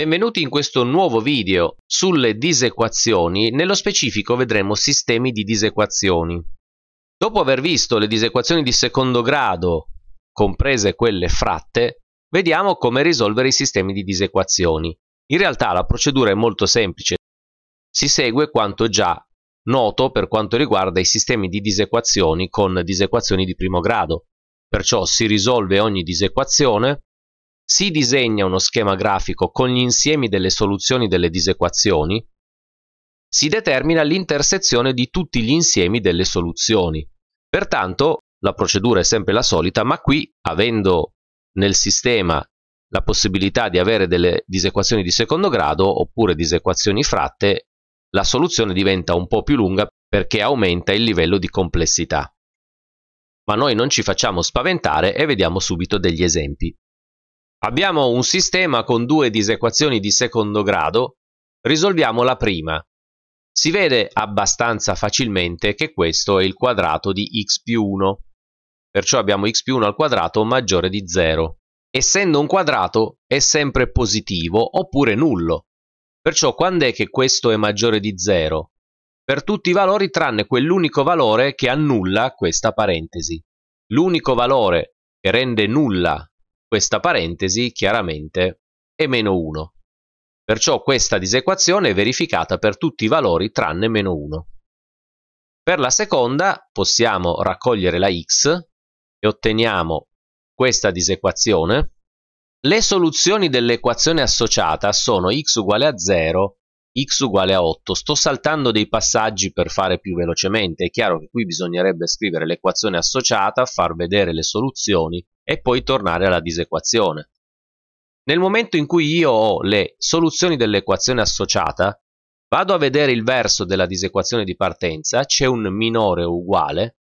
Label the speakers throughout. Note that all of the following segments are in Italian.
Speaker 1: Benvenuti in questo nuovo video sulle disequazioni, nello specifico vedremo sistemi di disequazioni. Dopo aver visto le disequazioni di secondo grado, comprese quelle fratte, vediamo come risolvere i sistemi di disequazioni. In realtà la procedura è molto semplice, si segue quanto già noto per quanto riguarda i sistemi di disequazioni con disequazioni di primo grado, perciò si risolve ogni disequazione si disegna uno schema grafico con gli insiemi delle soluzioni delle disequazioni, si determina l'intersezione di tutti gli insiemi delle soluzioni. Pertanto la procedura è sempre la solita, ma qui, avendo nel sistema la possibilità di avere delle disequazioni di secondo grado oppure disequazioni fratte, la soluzione diventa un po' più lunga perché aumenta il livello di complessità. Ma noi non ci facciamo spaventare e vediamo subito degli esempi. Abbiamo un sistema con due disequazioni di secondo grado, risolviamo la prima. Si vede abbastanza facilmente che questo è il quadrato di x più 1, perciò abbiamo x più 1 al quadrato maggiore di 0. Essendo un quadrato è sempre positivo oppure nullo, perciò quando è che questo è maggiore di 0? Per tutti i valori tranne quell'unico valore che annulla questa parentesi. L'unico valore che rende nulla questa parentesi chiaramente è meno 1. Perciò questa disequazione è verificata per tutti i valori tranne meno 1. Per la seconda possiamo raccogliere la x e otteniamo questa disequazione. Le soluzioni dell'equazione associata sono x uguale a 0, x uguale a 8. Sto saltando dei passaggi per fare più velocemente. È chiaro che qui bisognerebbe scrivere l'equazione associata, far vedere le soluzioni e poi tornare alla disequazione. Nel momento in cui io ho le soluzioni dell'equazione associata, vado a vedere il verso della disequazione di partenza, c'è un minore uguale,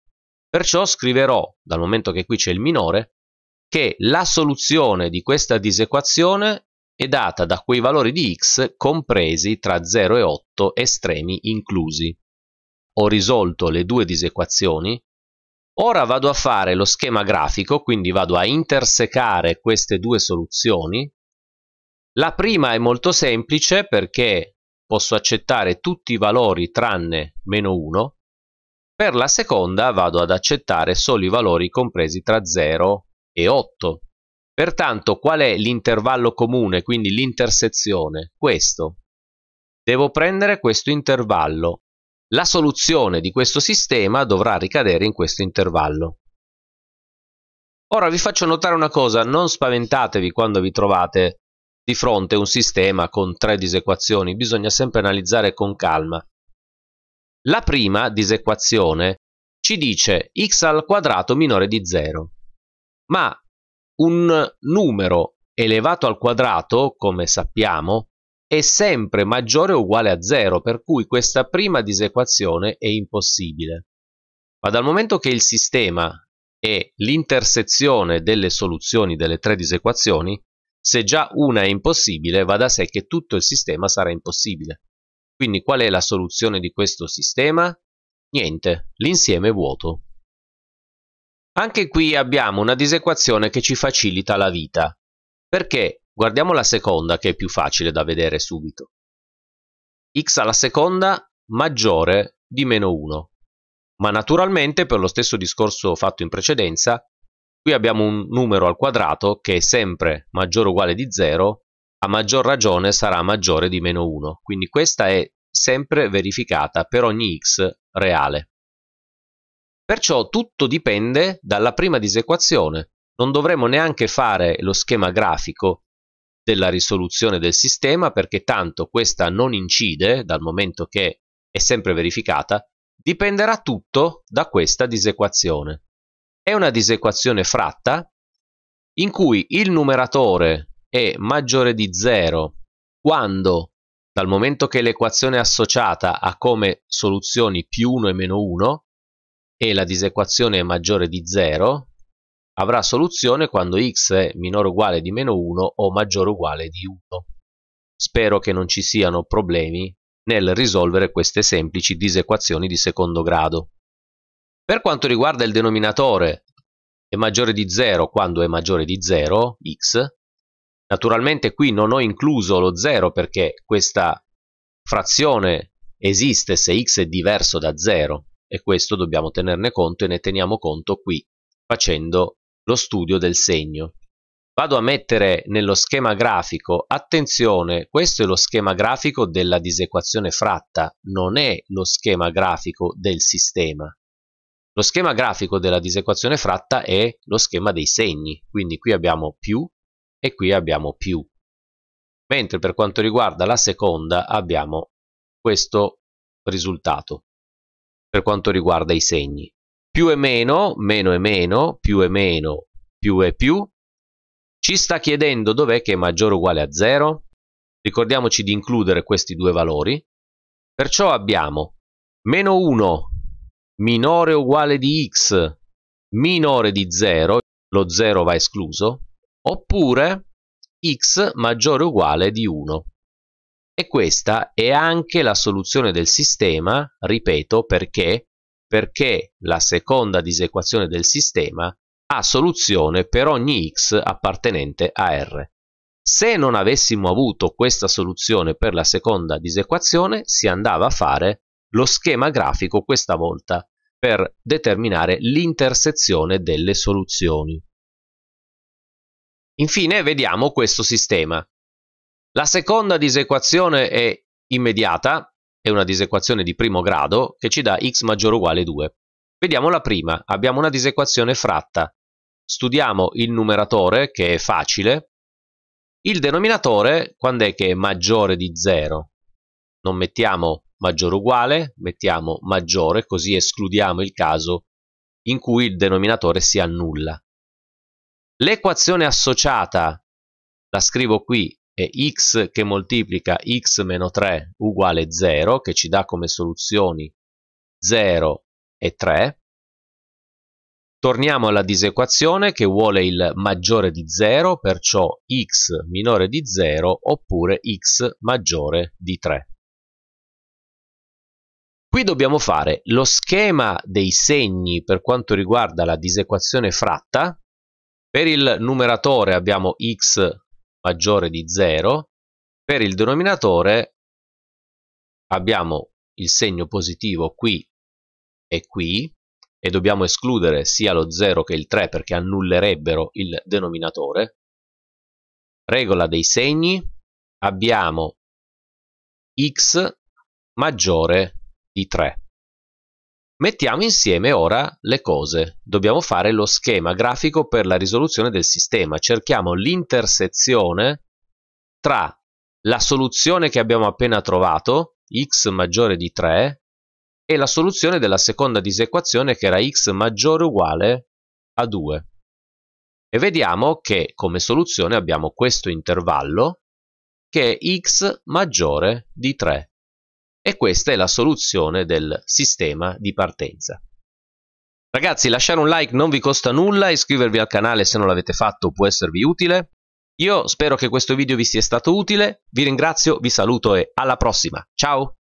Speaker 1: perciò scriverò, dal momento che qui c'è il minore, che la soluzione di questa disequazione è data da quei valori di x compresi tra 0 e 8 estremi inclusi. Ho risolto le due disequazioni Ora vado a fare lo schema grafico, quindi vado a intersecare queste due soluzioni. La prima è molto semplice perché posso accettare tutti i valori tranne meno 1. Per la seconda vado ad accettare solo i valori compresi tra 0 e 8. Pertanto qual è l'intervallo comune, quindi l'intersezione? Questo. Devo prendere questo intervallo la soluzione di questo sistema dovrà ricadere in questo intervallo. Ora vi faccio notare una cosa, non spaventatevi quando vi trovate di fronte a un sistema con tre disequazioni, bisogna sempre analizzare con calma. La prima disequazione ci dice x al quadrato minore di 0, ma un numero elevato al quadrato, come sappiamo, è sempre maggiore o uguale a zero, per cui questa prima disequazione è impossibile. Ma dal momento che il sistema è l'intersezione delle soluzioni delle tre disequazioni, se già una è impossibile, va da sé che tutto il sistema sarà impossibile. Quindi qual è la soluzione di questo sistema? Niente, l'insieme è vuoto. Anche qui abbiamo una disequazione che ci facilita la vita, perché Guardiamo la seconda che è più facile da vedere subito. x alla seconda maggiore di meno 1. Ma naturalmente, per lo stesso discorso fatto in precedenza, qui abbiamo un numero al quadrato che è sempre maggiore o uguale di 0, a maggior ragione sarà maggiore di meno 1. Quindi questa è sempre verificata per ogni x reale. Perciò tutto dipende dalla prima disequazione. Non dovremo neanche fare lo schema grafico della risoluzione del sistema perché tanto questa non incide dal momento che è sempre verificata, dipenderà tutto da questa disequazione. È una disequazione fratta in cui il numeratore è maggiore di 0 quando dal momento che l'equazione associata ha come soluzioni più 1 e meno 1 e la disequazione è maggiore di 0, avrà soluzione quando x è minore o uguale di meno 1 o maggiore o uguale di 1. Spero che non ci siano problemi nel risolvere queste semplici disequazioni di secondo grado. Per quanto riguarda il denominatore è maggiore di 0 quando è maggiore di 0, x, naturalmente qui non ho incluso lo 0 perché questa frazione esiste se x è diverso da 0 e questo dobbiamo tenerne conto e ne teniamo conto qui facendo lo studio del segno. Vado a mettere nello schema grafico, attenzione, questo è lo schema grafico della disequazione fratta, non è lo schema grafico del sistema. Lo schema grafico della disequazione fratta è lo schema dei segni, quindi qui abbiamo più e qui abbiamo più. Mentre per quanto riguarda la seconda abbiamo questo risultato per quanto riguarda i segni più e meno, meno e meno, più e meno, più e più, ci sta chiedendo dov'è che è maggiore o uguale a 0. Ricordiamoci di includere questi due valori. Perciò abbiamo meno 1 minore o uguale di x minore di 0, lo 0 va escluso, oppure x maggiore o uguale di 1. E questa è anche la soluzione del sistema, ripeto, perché perché la seconda disequazione del sistema ha soluzione per ogni x appartenente a R. Se non avessimo avuto questa soluzione per la seconda disequazione, si andava a fare lo schema grafico questa volta per determinare l'intersezione delle soluzioni. Infine vediamo questo sistema. La seconda disequazione è immediata, è una disequazione di primo grado che ci dà x maggiore o uguale 2. Vediamo la prima, abbiamo una disequazione fratta. Studiamo il numeratore, che è facile, il denominatore, quando è che è maggiore di 0? Non mettiamo maggiore o uguale, mettiamo maggiore, così escludiamo il caso in cui il denominatore si annulla. L'equazione associata, la scrivo qui, e x che moltiplica x meno 3 uguale 0, che ci dà come soluzioni 0 e 3. Torniamo alla disequazione che vuole il maggiore di 0, perciò x minore di 0 oppure x maggiore di 3. Qui dobbiamo fare lo schema dei segni per quanto riguarda la disequazione fratta. Per il numeratore abbiamo x maggiore di 0, per il denominatore abbiamo il segno positivo qui e qui e dobbiamo escludere sia lo 0 che il 3 perché annullerebbero il denominatore. Regola dei segni, abbiamo x maggiore di 3. Mettiamo insieme ora le cose. Dobbiamo fare lo schema grafico per la risoluzione del sistema. Cerchiamo l'intersezione tra la soluzione che abbiamo appena trovato, x maggiore di 3, e la soluzione della seconda disequazione che era x maggiore o uguale a 2. E vediamo che come soluzione abbiamo questo intervallo che è x maggiore di 3. E questa è la soluzione del sistema di partenza. Ragazzi, lasciare un like non vi costa nulla, iscrivervi al canale se non l'avete fatto può esservi utile. Io spero che questo video vi sia stato utile, vi ringrazio, vi saluto e alla prossima. Ciao!